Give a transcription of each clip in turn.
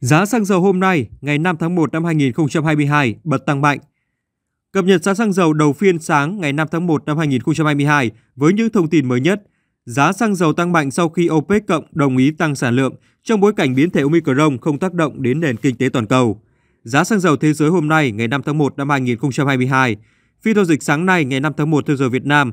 Giá xăng dầu hôm nay, ngày 5 tháng 1 năm 2022, bật tăng mạnh. Cập nhật giá xăng dầu đầu phiên sáng ngày 5 tháng 1 năm 2022 với những thông tin mới nhất. Giá xăng dầu tăng mạnh sau khi OPEC cộng đồng ý tăng sản lượng trong bối cảnh biến thể Omicron không tác động đến nền kinh tế toàn cầu. Giá xăng dầu thế giới hôm nay ngày 5 tháng 1 năm 2022, phiên giao dịch sáng nay ngày 5 tháng 1 theo giờ Việt Nam.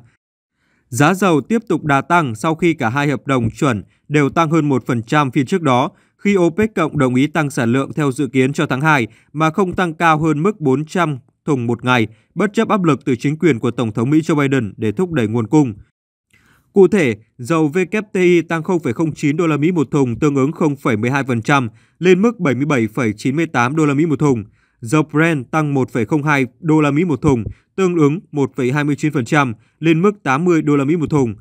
Giá dầu tiếp tục đà tăng sau khi cả hai hợp đồng chuẩn đều tăng hơn 1% phiên trước đó, khi OPEC cộng đồng ý tăng sản lượng theo dự kiến cho tháng 2 mà không tăng cao hơn mức 400 thùng một ngày, bất chấp áp lực từ chính quyền của Tổng thống Mỹ Joe Biden để thúc đẩy nguồn cung. Cụ thể, dầu WTI tăng 0,09 đô la Mỹ một thùng tương ứng 0,12% lên mức 77,98 đô la Mỹ một thùng. Dầu Brent tăng 1,02 đô la Mỹ một thùng, tương ứng 1,29% lên mức 80 đô la Mỹ một thùng.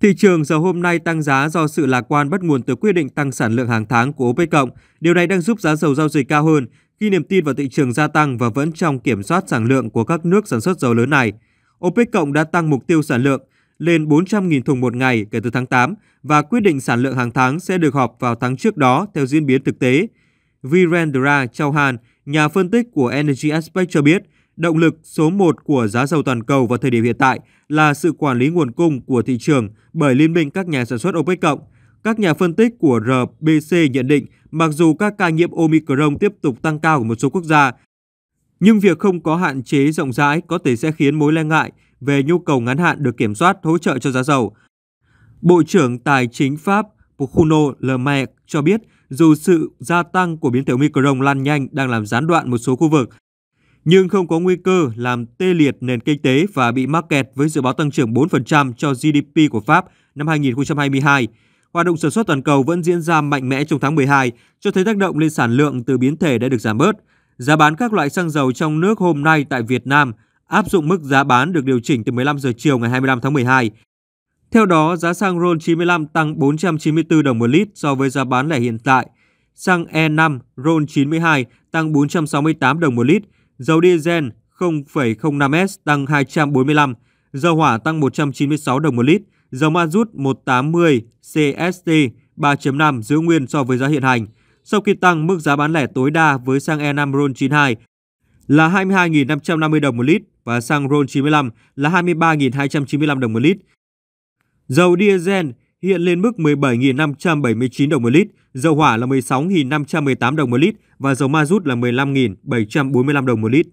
Thị trường dầu hôm nay tăng giá do sự lạc quan bắt nguồn từ quyết định tăng sản lượng hàng tháng của OPEC cộng. Điều này đang giúp giá dầu giao dịch cao hơn khi niềm tin vào thị trường gia tăng và vẫn trong kiểm soát sản lượng của các nước sản xuất dầu lớn này. OPEC cộng đã tăng mục tiêu sản lượng lên 400.000 thùng một ngày kể từ tháng 8 và quyết định sản lượng hàng tháng sẽ được họp vào tháng trước đó theo diễn biến thực tế. Virendra Chauhan, nhà phân tích của Energy Aspect cho biết – Động lực số 1 của giá dầu toàn cầu vào thời điểm hiện tại là sự quản lý nguồn cung của thị trường bởi Liên minh các nhà sản xuất OPEC cộng. Các nhà phân tích của RBC nhận định mặc dù các ca nhiễm Omicron tiếp tục tăng cao ở một số quốc gia, nhưng việc không có hạn chế rộng rãi có thể sẽ khiến mối lo ngại về nhu cầu ngắn hạn được kiểm soát hỗ trợ cho giá dầu. Bộ trưởng Tài chính Pháp Bruno Le Maire cho biết, dù sự gia tăng của biến thể Omicron lan nhanh đang làm gián đoạn một số khu vực, nhưng không có nguy cơ làm tê liệt nền kinh tế và bị mắc kẹt với dự báo tăng trưởng 4% cho GDP của Pháp năm 2022. Hoạt động sản xuất toàn cầu vẫn diễn ra mạnh mẽ trong tháng 12, cho thấy tác động lên sản lượng từ biến thể đã được giảm bớt. Giá bán các loại xăng dầu trong nước hôm nay tại Việt Nam áp dụng mức giá bán được điều chỉnh từ 15 giờ chiều ngày 25 tháng 12. Theo đó, giá xăng RON 95 tăng 494 đồng một lít so với giá bán lẻ hiện tại. Xăng E5 RON 92 tăng 468 đồng một lít, dầu diesel 0,05S tăng 245, dầu hỏa tăng 196 đồng một lít, dầu ma rút 180 CST 3.5 giữ nguyên so với giá hiện hành. Sau khi tăng, mức giá bán lẻ tối đa với xăng E5 RON92 là 22.550 đồng một lít và xăng RON95 là 23.295 đồng một lít. Dầu diesel hiện lên mức 17.579 đồng một lít, dầu hỏa là 16.518 đồng một lít và dầu ma rút là 15.745 đồng một lít.